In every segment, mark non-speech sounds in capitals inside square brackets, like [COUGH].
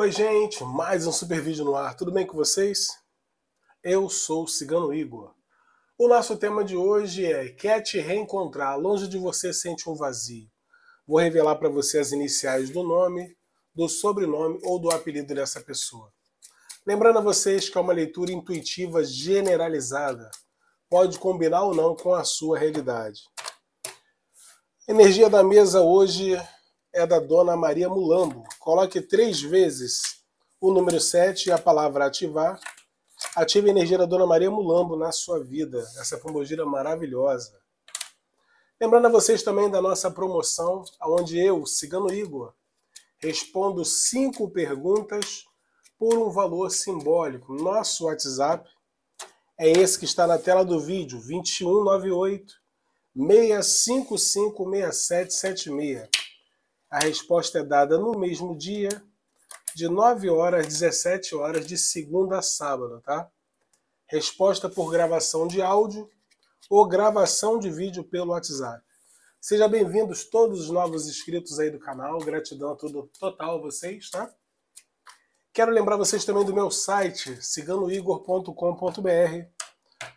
Oi, gente, mais um super vídeo no ar. Tudo bem com vocês? Eu sou o Cigano Igor. O nosso tema de hoje é Quer te reencontrar, longe de você sente um vazio. Vou revelar para você as iniciais do nome, do sobrenome ou do apelido dessa pessoa. Lembrando a vocês que é uma leitura intuitiva generalizada. Pode combinar ou não com a sua realidade. Energia da mesa hoje é da dona Maria Mulambo. Coloque três vezes o número 7 e a palavra ativar. Ative a energia da dona Maria Mulambo na sua vida. Essa pombogira maravilhosa. Lembrando a vocês também da nossa promoção, onde eu, Cigano Igor, respondo cinco perguntas por um valor simbólico. Nosso WhatsApp é esse que está na tela do vídeo, 2198 6776. A resposta é dada no mesmo dia, de 9 horas às 17 horas, de segunda a sábado, tá? Resposta por gravação de áudio ou gravação de vídeo pelo WhatsApp. Sejam bem-vindos todos os novos inscritos aí do canal. Gratidão a tudo total vocês, tá? Quero lembrar vocês também do meu site, ciganoigor.com.br.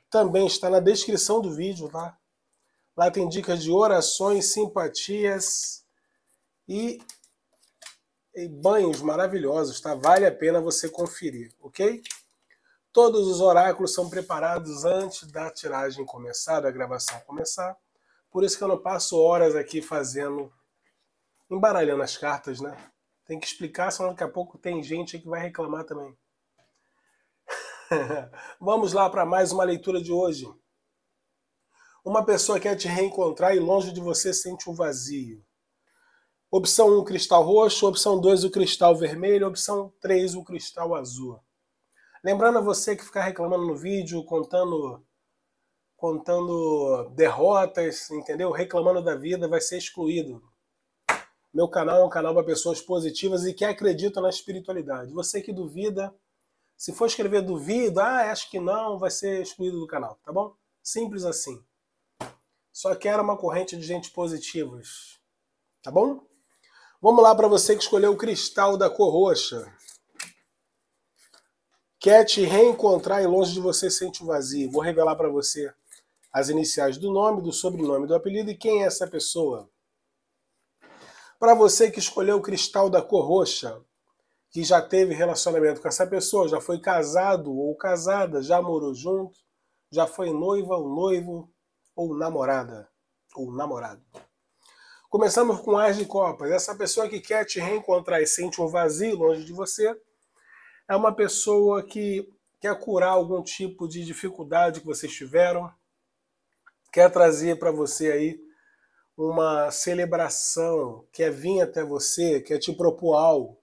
Também está na descrição do vídeo, tá? Lá tem dicas de orações, simpatias, e, e banhos maravilhosos, tá? Vale a pena você conferir, ok? Todos os oráculos são preparados antes da tiragem começar, da gravação começar. Por isso que eu não passo horas aqui fazendo, embaralhando as cartas, né? Tem que explicar, senão daqui a pouco tem gente que vai reclamar também. [LAUGHS] Vamos lá para mais uma leitura de hoje. Uma pessoa quer te reencontrar e longe de você sente um vazio. Opção 1, um, cristal roxo. Opção 2, o cristal vermelho. Opção 3, o cristal azul. Lembrando a você que ficar reclamando no vídeo, contando contando derrotas, entendeu? Reclamando da vida, vai ser excluído. Meu canal é um canal para pessoas positivas e que acreditam na espiritualidade. Você que duvida, se for escrever duvido, ah, acho que não, vai ser excluído do canal, tá bom? Simples assim. Só quero uma corrente de gente positivas, tá bom? Vamos lá para você que escolheu o cristal da cor roxa. Quer te reencontrar e longe de você sente o vazio. Vou revelar para você as iniciais do nome, do sobrenome, do apelido e quem é essa pessoa. Para você que escolheu o cristal da cor roxa, que já teve relacionamento com essa pessoa, já foi casado ou casada, já morou junto, já foi noiva ou noivo, ou namorada, ou namorado. Começamos com as de copas. Essa pessoa que quer te reencontrar e sente um vazio longe de você é uma pessoa que quer curar algum tipo de dificuldade que vocês tiveram, quer trazer para você aí uma celebração, quer vir até você, quer te propor algo.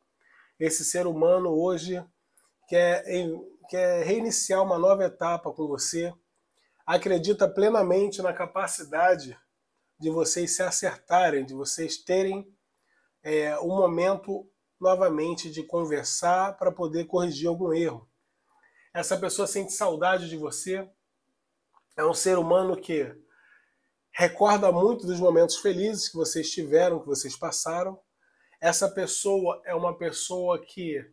Esse ser humano hoje quer, quer reiniciar uma nova etapa com você, acredita plenamente na capacidade de vocês se acertarem, de vocês terem é, um momento novamente de conversar para poder corrigir algum erro. Essa pessoa sente saudade de você. É um ser humano que recorda muito dos momentos felizes que vocês tiveram, que vocês passaram. Essa pessoa é uma pessoa que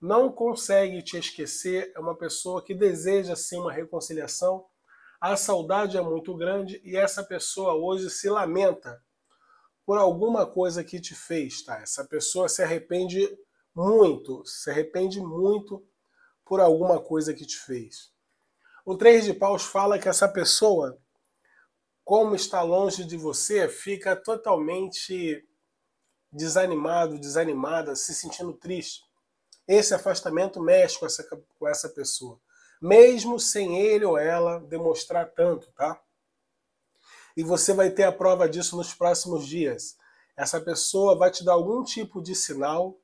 não consegue te esquecer, é uma pessoa que deseja sim uma reconciliação, a saudade é muito grande e essa pessoa hoje se lamenta por alguma coisa que te fez, tá? Essa pessoa se arrepende muito, se arrepende muito por alguma coisa que te fez. O Três de Paus fala que essa pessoa, como está longe de você, fica totalmente desanimado, desanimada, se sentindo triste. Esse afastamento mexe com essa, com essa pessoa mesmo sem ele ou ela demonstrar tanto, tá? E você vai ter a prova disso nos próximos dias. Essa pessoa vai te dar algum tipo de sinal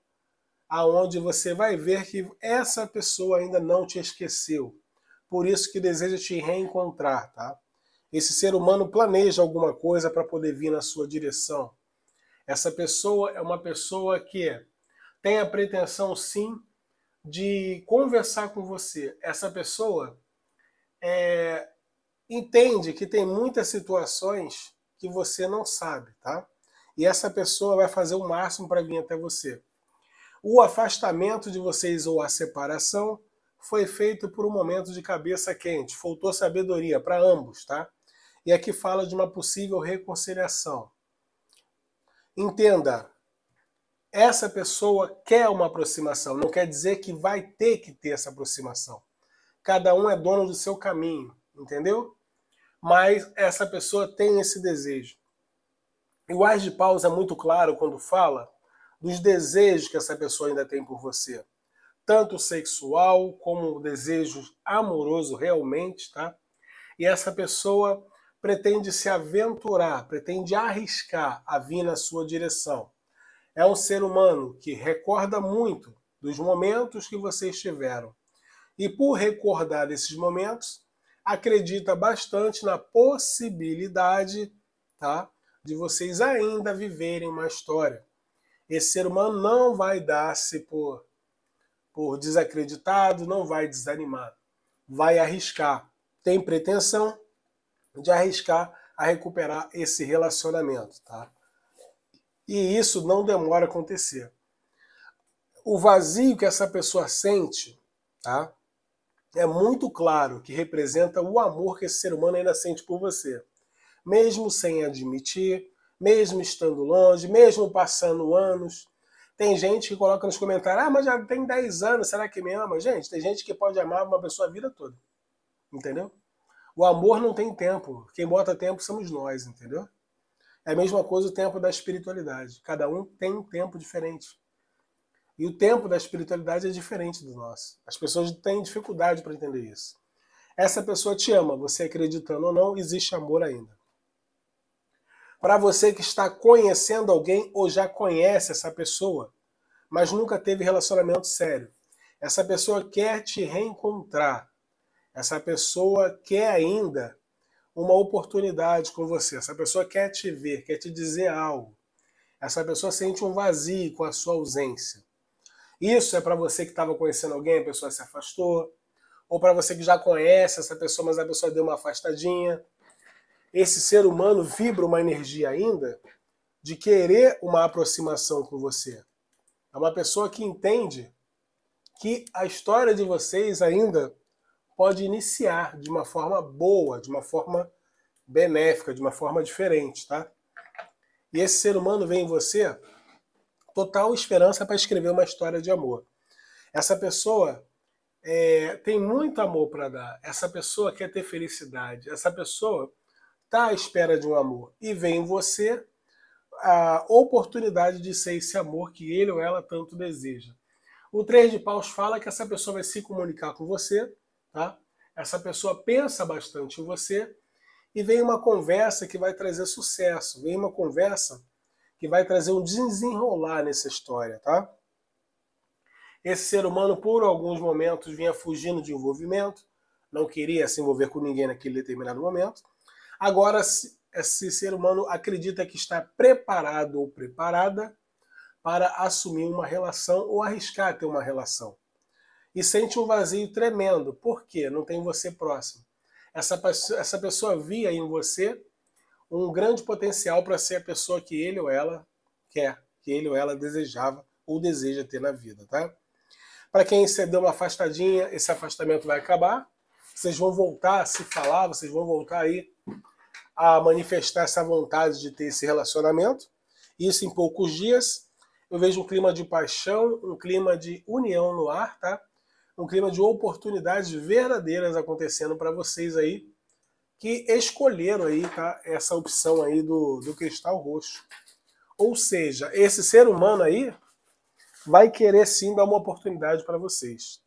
aonde você vai ver que essa pessoa ainda não te esqueceu. Por isso que deseja te reencontrar, tá? Esse ser humano planeja alguma coisa para poder vir na sua direção. Essa pessoa é uma pessoa que tem a pretensão sim de conversar com você, essa pessoa é, entende que tem muitas situações que você não sabe, tá? E essa pessoa vai fazer o máximo para vir até você. O afastamento de vocês ou a separação foi feito por um momento de cabeça quente, faltou sabedoria para ambos, tá? E aqui fala de uma possível reconciliação. Entenda, essa pessoa quer uma aproximação, não quer dizer que vai ter que ter essa aproximação. Cada um é dono do seu caminho, entendeu? Mas essa pessoa tem esse desejo. E o Ars de Paus é muito claro quando fala dos desejos que essa pessoa ainda tem por você, tanto sexual como desejo amoroso realmente, tá? E essa pessoa pretende se aventurar, pretende arriscar a vir na sua direção. É um ser humano que recorda muito dos momentos que vocês tiveram. E por recordar esses momentos, acredita bastante na possibilidade tá, de vocês ainda viverem uma história. Esse ser humano não vai dar-se por, por desacreditado, não vai desanimar, vai arriscar. Tem pretensão de arriscar a recuperar esse relacionamento, tá? E isso não demora a acontecer. O vazio que essa pessoa sente, tá? É muito claro que representa o amor que esse ser humano ainda sente por você. Mesmo sem admitir, mesmo estando longe, mesmo passando anos. Tem gente que coloca nos comentários: ah, mas já tem 10 anos, será que me ama? Gente, tem gente que pode amar uma pessoa a vida toda. Entendeu? O amor não tem tempo. Quem bota tempo somos nós, entendeu? É a mesma coisa o tempo da espiritualidade. Cada um tem um tempo diferente. E o tempo da espiritualidade é diferente do nosso. As pessoas têm dificuldade para entender isso. Essa pessoa te ama, você acreditando ou não, existe amor ainda. Para você que está conhecendo alguém ou já conhece essa pessoa, mas nunca teve relacionamento sério, essa pessoa quer te reencontrar. Essa pessoa quer ainda uma oportunidade com você. Essa pessoa quer te ver, quer te dizer algo. Essa pessoa sente um vazio com a sua ausência. Isso é para você que estava conhecendo alguém, a pessoa se afastou. Ou para você que já conhece essa pessoa, mas a pessoa deu uma afastadinha. Esse ser humano vibra uma energia ainda de querer uma aproximação com você. É uma pessoa que entende que a história de vocês ainda pode iniciar de uma forma boa, de uma forma benéfica, de uma forma diferente, tá? E esse ser humano vem em você total esperança para escrever uma história de amor. Essa pessoa é, tem muito amor para dar. Essa pessoa quer ter felicidade. Essa pessoa está à espera de um amor e vem em você a oportunidade de ser esse amor que ele ou ela tanto deseja. O Três de Paus fala que essa pessoa vai se comunicar com você Tá? Essa pessoa pensa bastante em você e vem uma conversa que vai trazer sucesso, vem uma conversa que vai trazer um desenrolar nessa história, tá? Esse ser humano, por alguns momentos, vinha fugindo de envolvimento, não queria se envolver com ninguém naquele determinado momento. Agora, esse ser humano acredita que está preparado ou preparada para assumir uma relação ou arriscar ter uma relação e sente um vazio tremendo. Por quê? Não tem você próximo. Essa, essa pessoa via em você um grande potencial para ser a pessoa que ele ou ela quer, que ele ou ela desejava ou deseja ter na vida, tá? Para quem se deu uma afastadinha, esse afastamento vai acabar. Vocês vão voltar a se falar, vocês vão voltar aí a manifestar essa vontade de ter esse relacionamento. Isso em poucos dias. Eu vejo um clima de paixão, um clima de união no ar, tá? É um clima de oportunidades verdadeiras acontecendo para vocês aí que escolheram aí tá, essa opção aí do, do cristal roxo. Ou seja, esse ser humano aí vai querer sim dar uma oportunidade para vocês.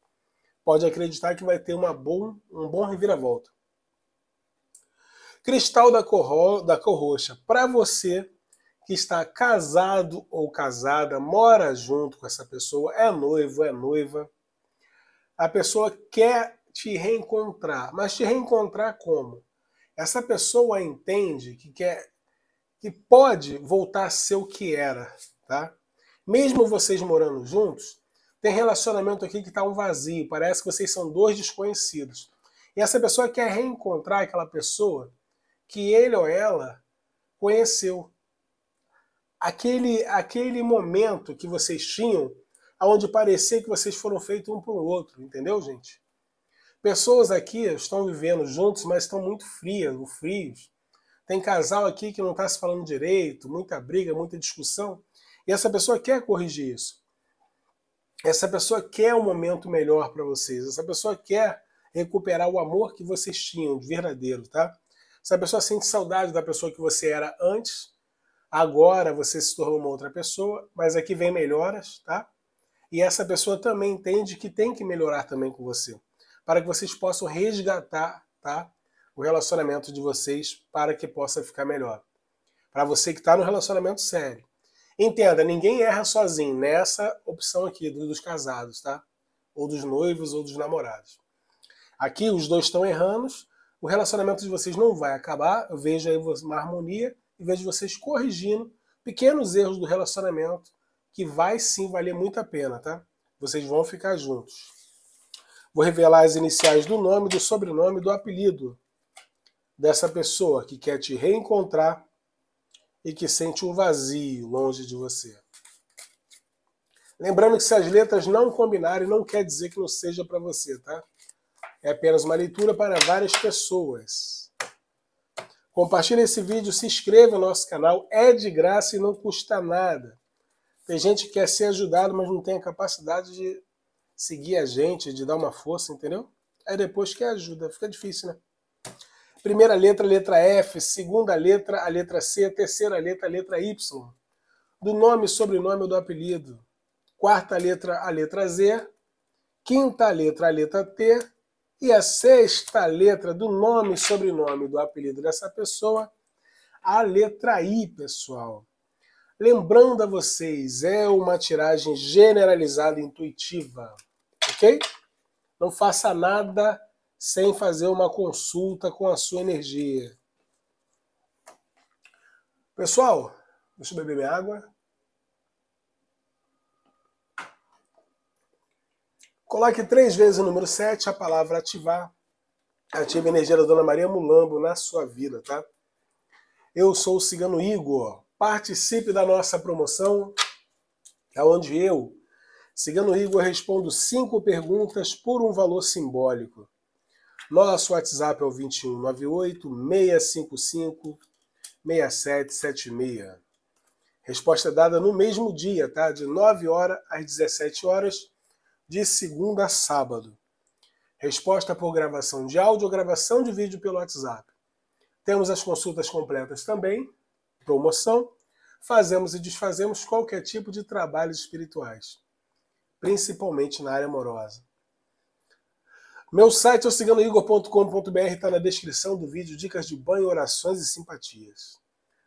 Pode acreditar que vai ter uma bom, um bom reviravolta. Cristal da cor, da cor roxa. Para você que está casado ou casada, mora junto com essa pessoa, é noivo, é noiva, a pessoa quer te reencontrar, mas te reencontrar como? Essa pessoa entende que quer que pode voltar a ser o que era, tá? Mesmo vocês morando juntos, tem relacionamento aqui que está um vazio, parece que vocês são dois desconhecidos. E essa pessoa quer reencontrar aquela pessoa que ele ou ela conheceu. Aquele, aquele momento que vocês tinham aonde parecia que vocês foram feitos um para o outro, entendeu, gente? Pessoas aqui estão vivendo juntos, mas estão muito frias, ou frios. Tem casal aqui que não está se falando direito, muita briga, muita discussão, e essa pessoa quer corrigir isso. Essa pessoa quer um momento melhor para vocês, essa pessoa quer recuperar o amor que vocês tinham, de verdadeiro, tá? Essa pessoa sente saudade da pessoa que você era antes, agora você se tornou uma outra pessoa, mas aqui vem melhoras, tá? E essa pessoa também entende que tem que melhorar também com você, para que vocês possam resgatar, tá? O relacionamento de vocês para que possa ficar melhor. Para você que está no relacionamento sério. Entenda, ninguém erra sozinho nessa opção aqui dos casados, tá? Ou dos noivos ou dos namorados. Aqui os dois estão errando, o relacionamento de vocês não vai acabar. Eu vejo aí uma harmonia e vejo vocês corrigindo pequenos erros do relacionamento que vai sim valer muito a pena, tá? Vocês vão ficar juntos. Vou revelar as iniciais do nome, do sobrenome, do apelido dessa pessoa que quer te reencontrar e que sente um vazio longe de você. Lembrando que se as letras não combinarem, não quer dizer que não seja para você, tá? É apenas uma leitura para várias pessoas. Compartilhe esse vídeo, se inscreva no nosso canal, é de graça e não custa nada. Tem gente que quer ser ajudado, mas não tem a capacidade de seguir a gente, de dar uma força, entendeu? Aí depois que ajuda, fica difícil, né? Primeira letra, letra F. Segunda letra, a letra C. Terceira letra, a letra Y. Do nome, sobrenome ou do apelido. Quarta letra, a letra Z. Quinta letra, a letra T. E a sexta letra do nome, sobrenome do apelido dessa pessoa, a letra I, pessoal. Lembrando a vocês, é uma tiragem generalizada intuitiva, ok? Não faça nada sem fazer uma consulta com a sua energia. Pessoal, deixa eu beber minha água. Coloque três vezes o número 7, a palavra ativar. Ative a energia da Dona Maria Mulambo na sua vida, tá? Eu sou o Cigano Igor. Participe da nossa promoção, aonde é eu, Cigano Igor, respondo cinco perguntas por um valor simbólico. Nosso WhatsApp é o 2198 655 6776. Resposta dada no mesmo dia, tá? De 9 horas às 17 horas, de segunda a sábado. Resposta por gravação de áudio ou gravação de vídeo pelo WhatsApp. Temos as consultas completas também, promoção, fazemos e desfazemos qualquer tipo de trabalhos espirituais, principalmente na área amorosa. Meu site é o ciganorigor.com.br, está na descrição do vídeo, dicas de banho, orações e simpatias.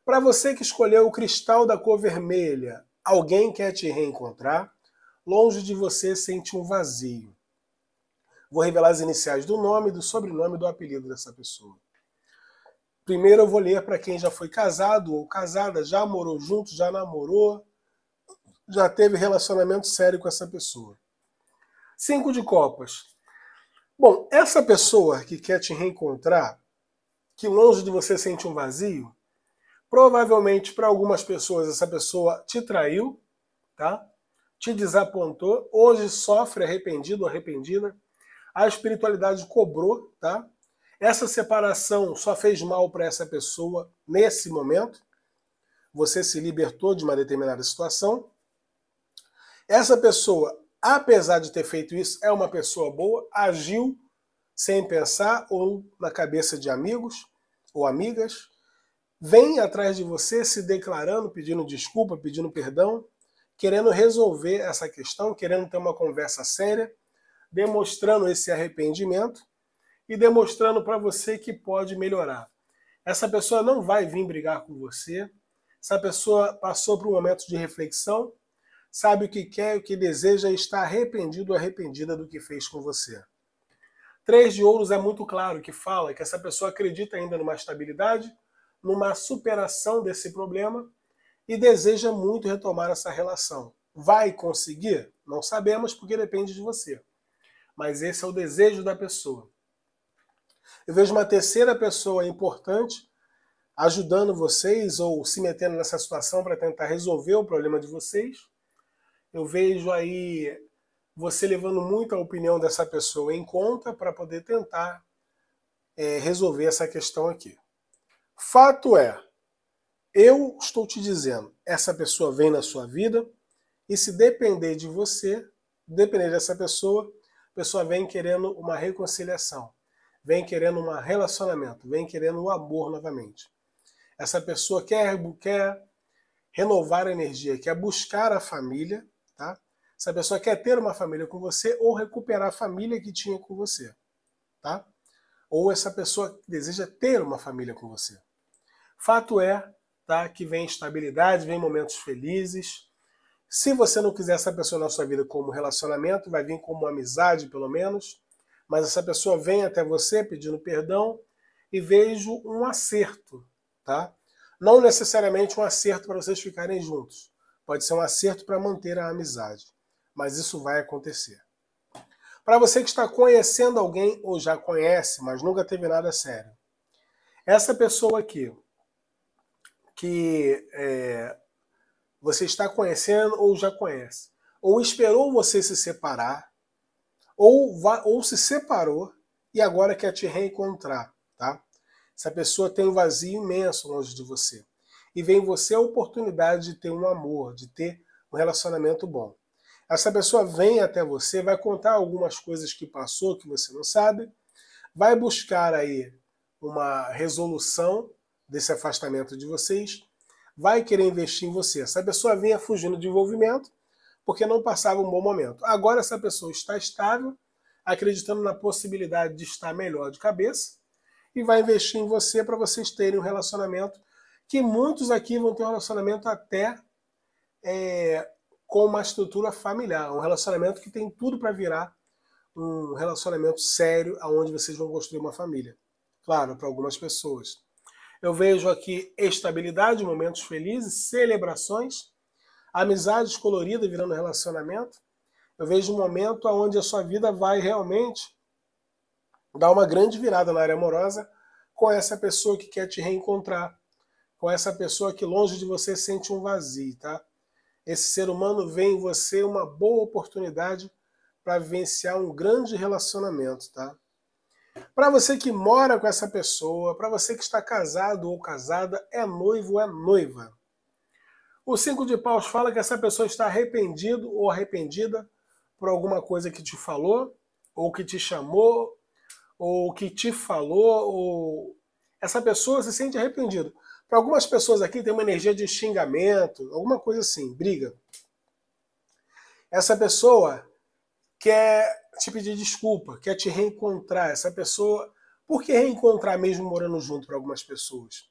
Para você que escolheu o cristal da cor vermelha, alguém quer te reencontrar, longe de você sente um vazio. Vou revelar as iniciais do nome, do sobrenome e do apelido dessa pessoa. Primeiro eu vou ler para quem já foi casado ou casada, já morou junto, já namorou, já teve relacionamento sério com essa pessoa. Cinco de copas. Bom, essa pessoa que quer te reencontrar, que longe de você sente um vazio, provavelmente para algumas pessoas essa pessoa te traiu, tá? Te desapontou, hoje sofre arrependido ou arrependida. A espiritualidade cobrou, tá? Essa separação só fez mal para essa pessoa nesse momento? Você se libertou de uma determinada situação? Essa pessoa, apesar de ter feito isso, é uma pessoa boa, agiu sem pensar ou na cabeça de amigos ou amigas, vem atrás de você se declarando, pedindo desculpa, pedindo perdão, querendo resolver essa questão, querendo ter uma conversa séria, demonstrando esse arrependimento e demonstrando para você que pode melhorar. Essa pessoa não vai vir brigar com você. Essa pessoa passou por um momento de reflexão, sabe o que quer, o que deseja e está arrependido ou arrependida do que fez com você. Três de ouros é muito claro que fala que essa pessoa acredita ainda numa estabilidade, numa superação desse problema e deseja muito retomar essa relação. Vai conseguir? Não sabemos porque depende de você. Mas esse é o desejo da pessoa. Eu vejo uma terceira pessoa importante ajudando vocês ou se metendo nessa situação para tentar resolver o problema de vocês. Eu vejo aí você levando muito a opinião dessa pessoa em conta para poder tentar é, resolver essa questão aqui. Fato é, eu estou te dizendo, essa pessoa vem na sua vida e se depender de você, depender dessa pessoa, a pessoa vem querendo uma reconciliação vem querendo um relacionamento, vem querendo o amor novamente. Essa pessoa quer, quer renovar a energia, quer buscar a família, tá? Essa pessoa quer ter uma família com você ou recuperar a família que tinha com você, tá? Ou essa pessoa deseja ter uma família com você. Fato é, tá, que vem estabilidade, vem momentos felizes. Se você não quiser essa pessoa na sua vida como relacionamento, vai vir como amizade, pelo menos mas essa pessoa vem até você pedindo perdão e vejo um acerto, tá? Não necessariamente um acerto para vocês ficarem juntos. Pode ser um acerto para manter a amizade, mas isso vai acontecer. Para você que está conhecendo alguém ou já conhece, mas nunca teve nada sério, essa pessoa aqui que é, você está conhecendo ou já conhece, ou esperou você se separar ou, vai, ou se separou e agora quer te reencontrar, tá? Essa pessoa tem um vazio imenso longe de você. E vem você a oportunidade de ter um amor, de ter um relacionamento bom. Essa pessoa vem até você, vai contar algumas coisas que passou, que você não sabe, vai buscar aí uma resolução desse afastamento de vocês, vai querer investir em você. Essa pessoa vinha fugindo de envolvimento, porque não passava um bom momento. Agora, essa pessoa está estável, acreditando na possibilidade de estar melhor de cabeça, e vai investir em você para vocês terem um relacionamento que muitos aqui vão ter um relacionamento até é, com uma estrutura familiar, um relacionamento que tem tudo para virar um relacionamento sério, aonde vocês vão construir uma família. Claro, para algumas pessoas. Eu vejo aqui estabilidade, momentos felizes, celebrações amizades coloridas virando relacionamento. Eu vejo um momento onde a sua vida vai realmente dar uma grande virada na área amorosa com essa pessoa que quer te reencontrar, com essa pessoa que longe de você sente um vazio, tá? Esse ser humano vê em você uma boa oportunidade para vivenciar um grande relacionamento, tá? Para você que mora com essa pessoa, para você que está casado ou casada, é noivo ou é noiva. O cinco de paus fala que essa pessoa está arrependido ou arrependida por alguma coisa que te falou, ou que te chamou, ou que te falou, ou essa pessoa se sente arrependida. Para algumas pessoas aqui tem uma energia de xingamento, alguma coisa assim, briga. Essa pessoa quer te pedir desculpa, quer te reencontrar. Essa pessoa, por que reencontrar mesmo morando junto para algumas pessoas?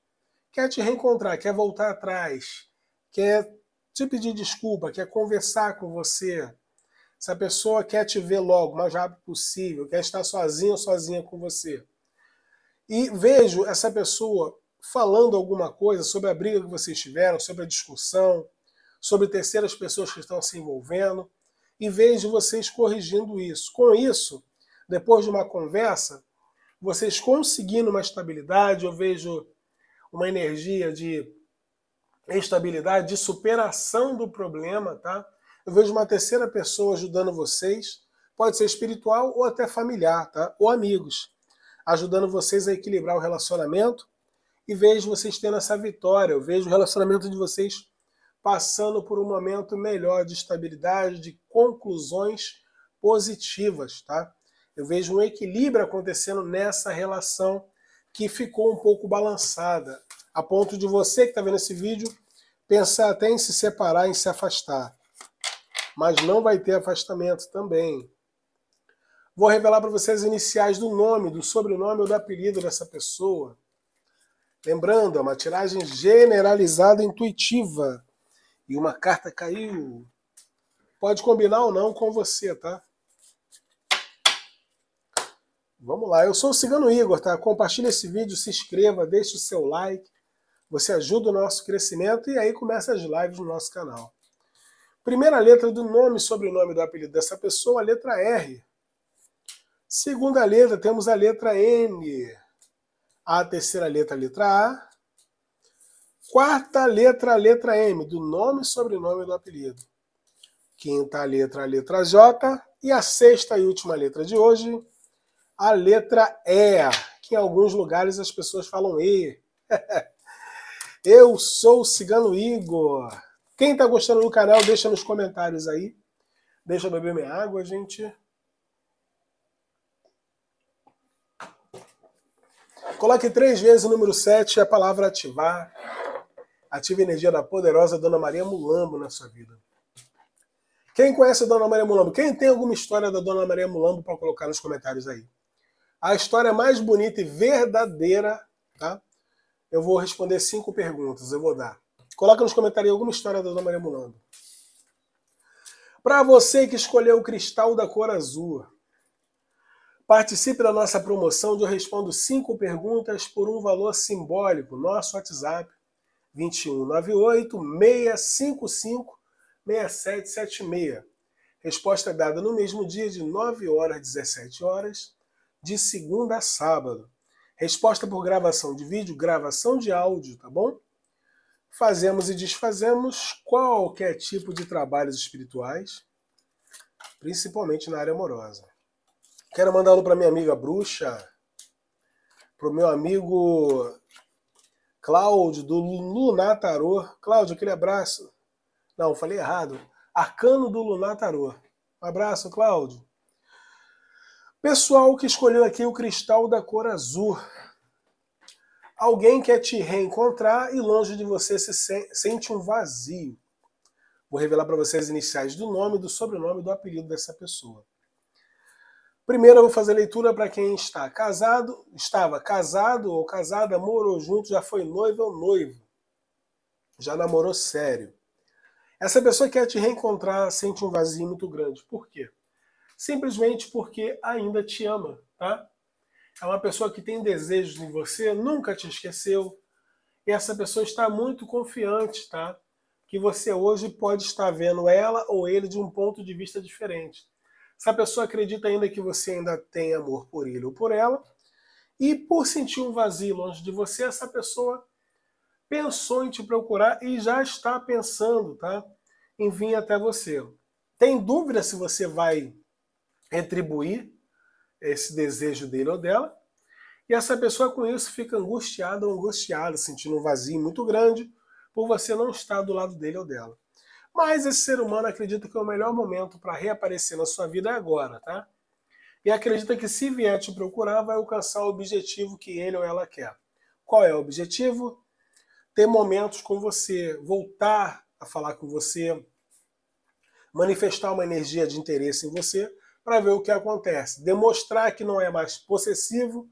Quer te reencontrar, quer voltar atrás quer é te pedir desculpa, quer é conversar com você, se a pessoa quer te ver logo, o mais rápido possível, quer estar sozinho ou sozinha com você, e vejo essa pessoa falando alguma coisa sobre a briga que vocês tiveram, sobre a discussão, sobre terceiras pessoas que estão se envolvendo, e vejo vocês corrigindo isso. Com isso, depois de uma conversa, vocês conseguindo uma estabilidade, eu vejo uma energia de estabilidade, de superação do problema, tá? Eu vejo uma terceira pessoa ajudando vocês, pode ser espiritual ou até familiar, tá? Ou amigos, ajudando vocês a equilibrar o relacionamento e vejo vocês tendo essa vitória, eu vejo o relacionamento de vocês passando por um momento melhor de estabilidade, de conclusões positivas, tá? Eu vejo um equilíbrio acontecendo nessa relação que ficou um pouco balançada, a ponto de você que está vendo esse vídeo pensar até em se separar, em se afastar. Mas não vai ter afastamento também. Vou revelar para vocês as iniciais do nome, do sobrenome ou do apelido dessa pessoa. Lembrando, é uma tiragem generalizada intuitiva. E uma carta caiu. Pode combinar ou não com você, tá? Vamos lá. Eu sou o Cigano Igor, tá? Compartilhe esse vídeo, se inscreva, deixe o seu like você ajuda o nosso crescimento e aí começa as lives no nosso canal. Primeira letra do nome e sobrenome do apelido dessa pessoa, a letra R. Segunda letra, temos a letra N. A terceira letra, a letra A. Quarta letra, a letra M, do nome e sobrenome do apelido. Quinta letra, a letra J. E a sexta e última letra de hoje, a letra E, que em alguns lugares as pessoas falam E. [LAUGHS] Eu sou o Cigano Igor. Quem tá gostando do canal, deixa nos comentários aí. Deixa eu beber minha água, gente. Coloque três vezes o número 7 a palavra ativar. Ative a energia da poderosa Dona Maria Mulambo na sua vida. Quem conhece a Dona Maria Mulambo? Quem tem alguma história da Dona Maria Mulambo para colocar nos comentários aí? A história mais bonita e verdadeira, tá? Eu vou responder cinco perguntas, eu vou dar. Coloca nos comentários alguma história da Dona Maria Mulando. Para você que escolheu o cristal da cor azul, participe da nossa promoção onde eu respondo cinco perguntas por um valor simbólico. Nosso WhatsApp 2198 655 6776. Resposta dada no mesmo dia de 9 horas 17 horas, de segunda a sábado. Resposta por gravação de vídeo, gravação de áudio, tá bom? Fazemos e desfazemos qualquer tipo de trabalhos espirituais, principalmente na área amorosa. Quero mandar um para minha amiga bruxa, para o meu amigo Cláudio, do Lunatarô. Cláudio, aquele abraço. Não, falei errado. Arcano do Lunatarô. Um abraço, Cláudio. Pessoal que escolheu aqui o cristal da cor azul. Alguém quer te reencontrar e longe de você se sente um vazio. Vou revelar para vocês as iniciais do nome, do sobrenome, do apelido dessa pessoa. Primeiro eu vou fazer leitura para quem está casado, estava casado ou casada, morou junto, já foi noivo ou noivo. Já namorou sério. Essa pessoa quer te reencontrar, sente um vazio muito grande. Por quê? simplesmente porque ainda te ama, tá? É uma pessoa que tem desejos em você, nunca te esqueceu. E essa pessoa está muito confiante, tá? Que você hoje pode estar vendo ela ou ele de um ponto de vista diferente. Essa pessoa acredita ainda que você ainda tem amor por ele ou por ela. E por sentir um vazio longe de você, essa pessoa pensou em te procurar e já está pensando, tá? Em vir até você. Tem dúvida se você vai retribuir esse desejo dele ou dela. E essa pessoa com isso fica angustiada ou angustiada, sentindo um vazio muito grande por você não estar do lado dele ou dela. Mas esse ser humano acredita que o melhor momento para reaparecer na sua vida é agora, tá? E acredita que se vier te procurar, vai alcançar o objetivo que ele ou ela quer. Qual é o objetivo? Ter momentos com você, voltar a falar com você, manifestar uma energia de interesse em você para ver o que acontece. Demonstrar que não é mais possessivo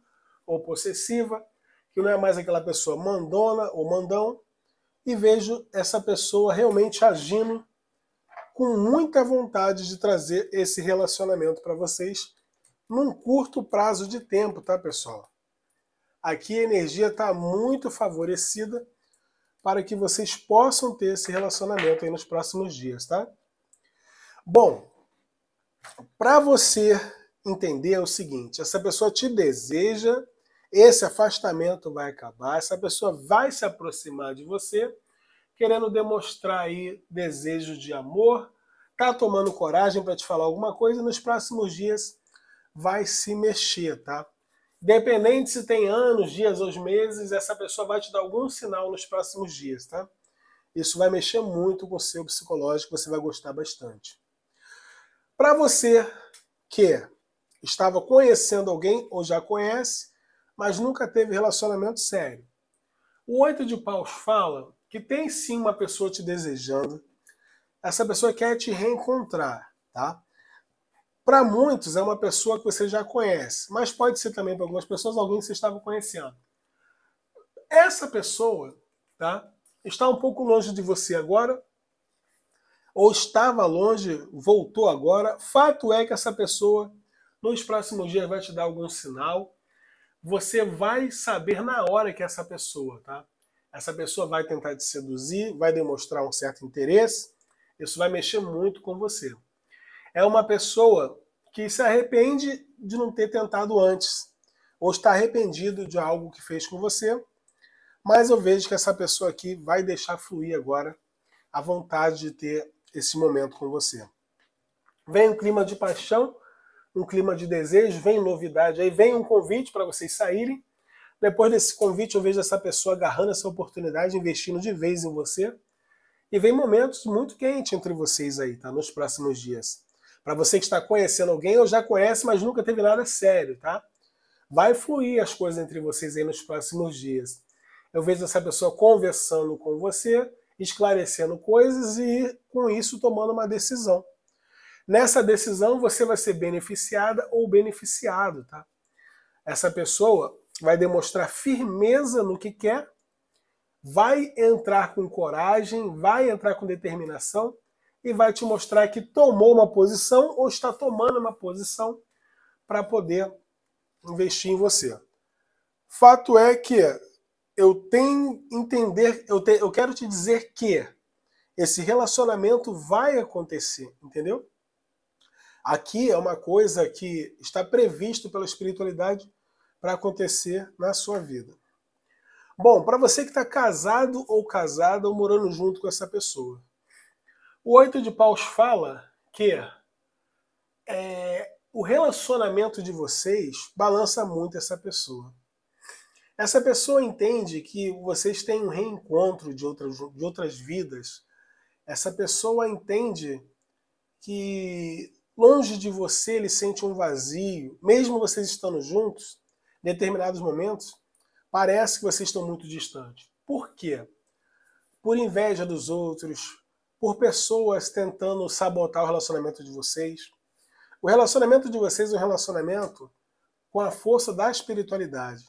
ou possessiva, que não é mais aquela pessoa mandona ou mandão, e vejo essa pessoa realmente agindo com muita vontade de trazer esse relacionamento para vocês num curto prazo de tempo, tá, pessoal? Aqui a energia está muito favorecida para que vocês possam ter esse relacionamento aí nos próximos dias, tá? Bom, para você entender é o seguinte: essa pessoa te deseja, esse afastamento vai acabar, essa pessoa vai se aproximar de você, querendo demonstrar aí desejo de amor, tá tomando coragem para te falar alguma coisa, e nos próximos dias vai se mexer, tá? Dependente se tem anos, dias ou meses, essa pessoa vai te dar algum sinal nos próximos dias, tá? Isso vai mexer muito com o seu psicológico, você vai gostar bastante. Para você que estava conhecendo alguém ou já conhece, mas nunca teve relacionamento sério. O oito de paus fala que tem sim uma pessoa te desejando, essa pessoa quer te reencontrar, tá? Para muitos é uma pessoa que você já conhece, mas pode ser também para algumas pessoas alguém que você estava conhecendo. Essa pessoa, tá? Está um pouco longe de você agora ou estava longe, voltou agora. Fato é que essa pessoa nos próximos dias vai te dar algum sinal. Você vai saber na hora que é essa pessoa, tá? Essa pessoa vai tentar te seduzir, vai demonstrar um certo interesse. Isso vai mexer muito com você. É uma pessoa que se arrepende de não ter tentado antes, ou está arrependido de algo que fez com você. Mas eu vejo que essa pessoa aqui vai deixar fluir agora a vontade de ter esse momento com você. Vem um clima de paixão, um clima de desejo, vem novidade, aí vem um convite para vocês saírem. Depois desse convite, eu vejo essa pessoa agarrando essa oportunidade, investindo de vez em você. E vem momentos muito quentes entre vocês aí, tá? Nos próximos dias. Para você que está conhecendo alguém, ou já conhece, mas nunca teve nada sério, tá? Vai fluir as coisas entre vocês aí nos próximos dias. Eu vejo essa pessoa conversando com você, esclarecendo coisas e, com isso, tomando uma decisão. Nessa decisão, você vai ser beneficiada ou beneficiado, tá? Essa pessoa vai demonstrar firmeza no que quer, vai entrar com coragem, vai entrar com determinação e vai te mostrar que tomou uma posição ou está tomando uma posição para poder investir em você. Fato é que eu tenho entender, eu, te, eu quero te dizer que esse relacionamento vai acontecer, entendeu? Aqui é uma coisa que está previsto pela espiritualidade para acontecer na sua vida. Bom, para você que está casado ou casada ou morando junto com essa pessoa, o Oito de Paus fala que é, o relacionamento de vocês balança muito essa pessoa. Essa pessoa entende que vocês têm um reencontro de outras, de outras vidas. Essa pessoa entende que longe de você ele sente um vazio, mesmo vocês estando juntos, em determinados momentos, parece que vocês estão muito distantes. Por quê? Por inveja dos outros, por pessoas tentando sabotar o relacionamento de vocês. O relacionamento de vocês é um relacionamento com a força da espiritualidade.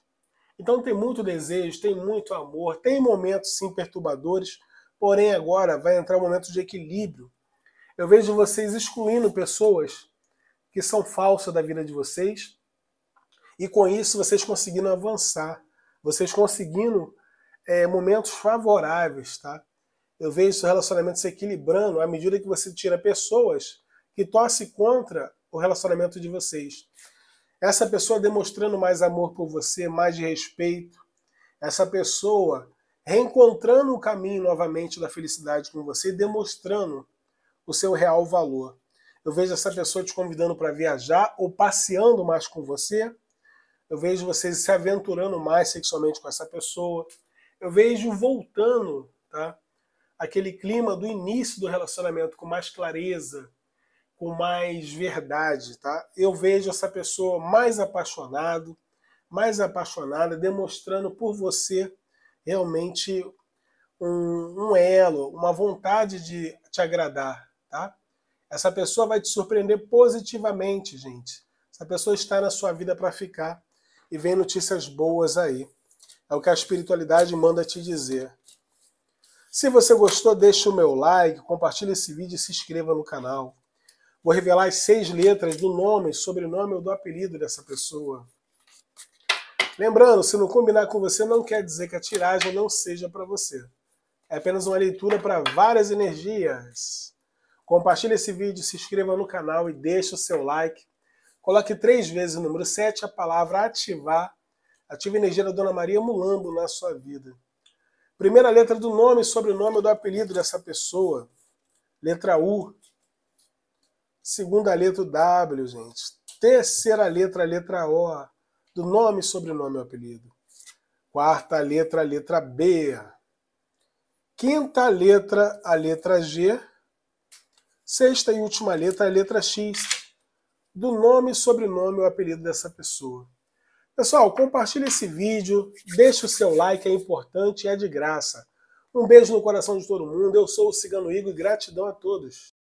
Então tem muito desejo, tem muito amor, tem momentos sim perturbadores, porém agora vai entrar um momento de equilíbrio. Eu vejo vocês excluindo pessoas que são falsas da vida de vocês e com isso vocês conseguindo avançar, vocês conseguindo é, momentos favoráveis, tá? Eu vejo seu relacionamento se equilibrando à medida que você tira pessoas que torcem contra o relacionamento de vocês. Essa pessoa demonstrando mais amor por você, mais de respeito. Essa pessoa reencontrando o caminho novamente da felicidade com você demonstrando o seu real valor. Eu vejo essa pessoa te convidando para viajar ou passeando mais com você. Eu vejo vocês se aventurando mais sexualmente com essa pessoa. Eu vejo voltando, tá? Aquele clima do início do relacionamento com mais clareza, com mais verdade, tá? Eu vejo essa pessoa mais apaixonado, mais apaixonada, demonstrando por você realmente um, um elo, uma vontade de te agradar, tá? Essa pessoa vai te surpreender positivamente, gente. Essa pessoa está na sua vida para ficar e vem notícias boas aí. É o que a espiritualidade manda te dizer. Se você gostou, deixa o meu like, compartilha esse vídeo e se inscreva no canal. Vou revelar as seis letras do nome, sobrenome ou do apelido dessa pessoa. Lembrando, se não combinar com você, não quer dizer que a tiragem não seja para você. É apenas uma leitura para várias energias. Compartilhe esse vídeo, se inscreva no canal e deixe o seu like. Coloque três vezes o número 7, a palavra ativar. Ative a energia da Dona Maria Mulambo na sua vida. Primeira letra do nome, sobrenome ou do apelido dessa pessoa. Letra U. Segunda letra, W, gente. Terceira letra, letra O, do nome, sobrenome e apelido. Quarta letra, letra B. Quinta letra, a letra G. Sexta e última letra, a letra X, do nome, sobrenome ou apelido dessa pessoa. Pessoal, compartilhe esse vídeo, deixe o seu like, é importante, é de graça. Um beijo no coração de todo mundo. Eu sou o Cigano Igor e gratidão a todos.